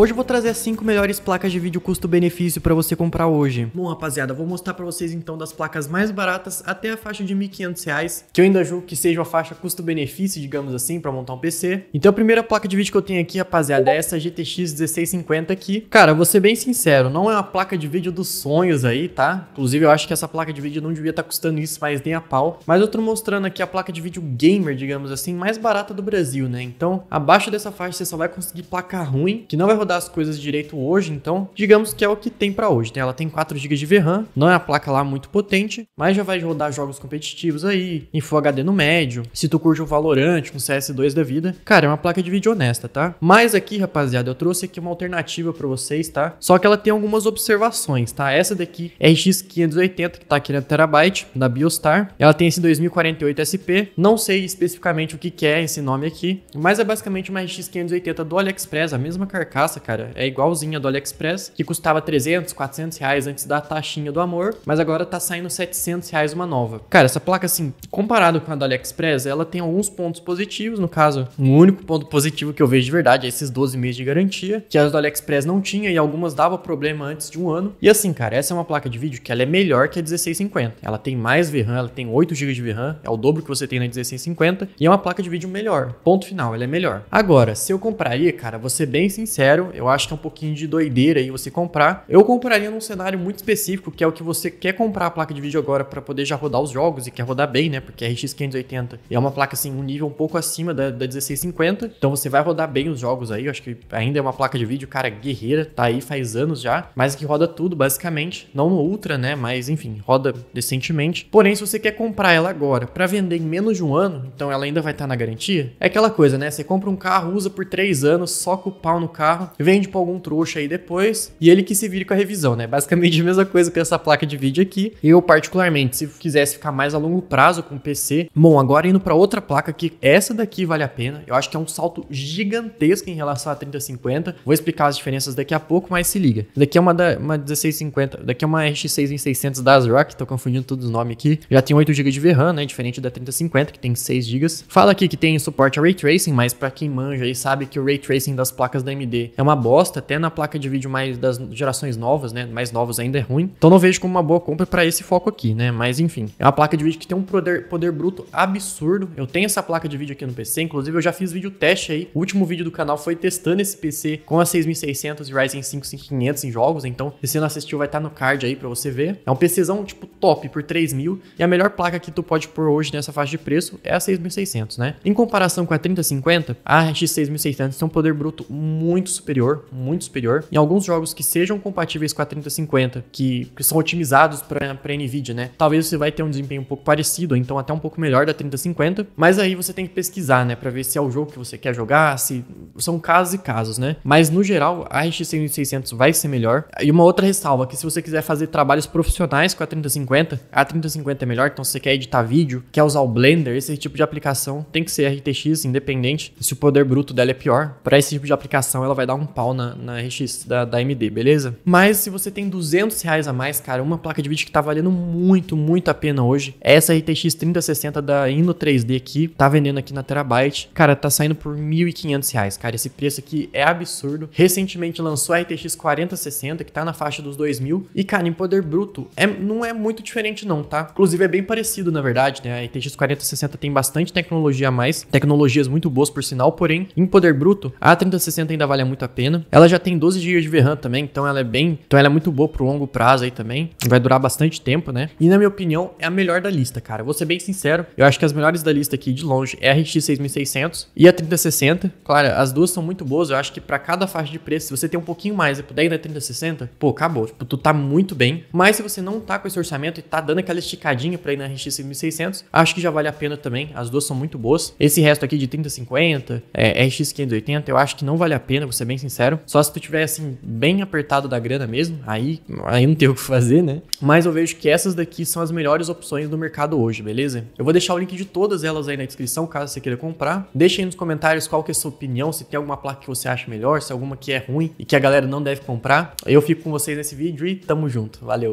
Hoje eu vou trazer as 5 melhores placas de vídeo custo-benefício para você comprar hoje. Bom, rapaziada, eu vou mostrar para vocês então das placas mais baratas até a faixa de R$ 1.500, que eu ainda julgo que seja a faixa custo-benefício, digamos assim, para montar um PC. Então a primeira placa de vídeo que eu tenho aqui, rapaziada, é essa GTX 1650 aqui. Cara, vou ser bem sincero, não é uma placa de vídeo dos sonhos aí, tá? Inclusive eu acho que essa placa de vídeo não devia estar tá custando isso mais nem a pau. Mas eu tô mostrando aqui a placa de vídeo gamer, digamos assim, mais barata do Brasil, né? Então, abaixo dessa faixa você só vai conseguir placa ruim, que não vai rodar rodar as coisas direito hoje, então digamos que é o que tem para hoje, né? Ela tem 4 GB de VRAM, não é a placa lá muito potente, mas já vai rodar jogos competitivos aí, em Full HD no médio. Se tu curte um Valorant, um CS2 da vida, cara, é uma placa de vídeo honesta, tá? Mas aqui, rapaziada, eu trouxe aqui uma alternativa para vocês, tá? Só que ela tem algumas observações, tá? Essa daqui é RX 580 que tá aqui na terabyte da Biostar. Ela tem esse 2048 SP, não sei especificamente o que que é esse nome aqui, mas é basicamente uma RX 580 do AliExpress, a mesma carcaça graça, cara. É igualzinha do AliExpress, que custava 300, 400 reais antes da taxinha do amor, mas agora tá saindo 700 reais uma nova. Cara, essa placa, assim, comparado com a do AliExpress, ela tem alguns pontos positivos, no caso, um único ponto positivo que eu vejo de verdade é esses 12 meses de garantia, que as do AliExpress não tinha e algumas dava problema antes de um ano. E assim, cara, essa é uma placa de vídeo que ela é melhor que a 1650. Ela tem mais VRAM, ela tem 8 GB de VRAM, é o dobro que você tem na 1650, e é uma placa de vídeo melhor. Ponto final, ela é melhor. Agora, se eu compraria, cara, vou ser bem sincero, eu acho que é um pouquinho de doideira aí você comprar. Eu compraria num cenário muito específico, que é o que você quer comprar a placa de vídeo agora para poder já rodar os jogos e quer rodar bem, né? Porque a RX 580 é uma placa assim, um nível um pouco acima da, da 1650. Então você vai rodar bem os jogos aí. Eu acho que ainda é uma placa de vídeo, cara, guerreira, tá aí faz anos já, mas que roda tudo basicamente. Não no Ultra, né? Mas enfim, roda decentemente. Porém, se você quer comprar ela agora para vender em menos de um ano, então ela ainda vai estar tá na garantia. É aquela coisa, né? Você compra um carro, usa por três anos, soca o pau no carro, vende pra algum trouxa aí depois e ele que se vire com a revisão, né? Basicamente a mesma coisa com essa placa de vídeo aqui. Eu, particularmente, se quisesse ficar mais a longo prazo com o PC, bom, agora indo para outra placa que essa daqui vale a pena. Eu acho que é um salto gigantesco em relação à 3050. Vou explicar as diferenças daqui a pouco, mas se liga. Daqui é uma, da, uma 1650, daqui é uma RX 6600 da ASRock, tô confundindo todos os nomes aqui. Já tem 8 GB de VRAM, né? Diferente da 3050, que tem 6 GB. Fala aqui que tem suporte a Ray Tracing, mas para quem manja aí sabe que o Ray Tracing das placas da AMD é uma bosta, até na placa de vídeo mais das gerações novas, né? Mais novas ainda é ruim. Então não vejo como uma boa compra para esse foco aqui, né? Mas enfim, é uma placa de vídeo que tem um poder, poder bruto absurdo. Eu tenho essa placa de vídeo aqui no PC, inclusive eu já fiz vídeo teste aí. O último vídeo do canal foi testando esse PC com a 6600 e Ryzen 5 5500 em jogos, então se você não assistiu vai estar tá no card aí para você ver. É um PCzão tipo top por 3 mil e a melhor placa que tu pode pôr hoje nessa faixa de preço é a 6600, né? Em comparação com a 3050, a RX 6600 tem um poder bruto muito superior superior, muito superior. Em alguns jogos que sejam compatíveis com a 3050, que, que são otimizados para NVIDIA, né? Talvez você vai ter um desempenho um pouco parecido, então até um pouco melhor da 3050, mas aí você tem que pesquisar, né, para ver se é o jogo que você quer jogar, se são casos e casos, né? Mas no geral, a RX 1600 vai ser melhor. E uma outra ressalva que se você quiser fazer trabalhos profissionais com a 3050, a 3050 é melhor, então se você quer editar vídeo, quer usar o Blender, esse tipo de aplicação, tem que ser RTX independente. Se o poder bruto dela é pior, para esse tipo de aplicação ela vai dar um um pau na, na RX da, da AMD, beleza? Mas se você tem 200 reais a mais, cara, uma placa de vídeo que tá valendo muito, muito a pena hoje, essa RTX 3060 da Ino 3D aqui, tá vendendo aqui na Terabyte, cara, tá saindo por 1.500 reais, cara, esse preço aqui é absurdo. Recentemente lançou a RTX 4060, que tá na faixa dos 2.000, e, cara, em poder bruto, é, não é muito diferente não, tá? Inclusive é bem parecido, na verdade, né? A RTX 4060 tem bastante tecnologia a mais, tecnologias muito boas, por sinal, porém, em poder bruto, a 3060 ainda vale muito a pena. Ela já tem 12 GB de VRAM também, então ela é bem, então ela é muito boa pro longo prazo aí também. Vai durar bastante tempo, né? E na minha opinião, é a melhor da lista, cara. vou ser bem sincero, eu acho que as melhores da lista aqui de longe é a RX 6600 e a 3060. Claro, as duas são muito boas, eu acho que para cada faixa de preço, se você tem um pouquinho mais e puder ir na 3060, pô, acabou, tipo, tu tá muito bem. Mas se você não tá com esse orçamento e tá dando aquela esticadinha para ir na RX 6600, acho que já vale a pena também. As duas são muito boas. Esse resto aqui de 3050, é, RX 580, eu acho que não vale a pena, vou ser bem sincero. Só se tu tiver, assim, bem apertado da grana mesmo, aí, aí não tem o que fazer, né? Mas eu vejo que essas daqui são as melhores opções do mercado hoje, beleza? Eu vou deixar o link de todas elas aí na descrição, caso você queira comprar. Deixa aí nos comentários qual que é a sua opinião, se tem alguma placa que você acha melhor, se é alguma que é ruim e que a galera não deve comprar. Eu fico com vocês nesse vídeo e tamo junto. Valeu!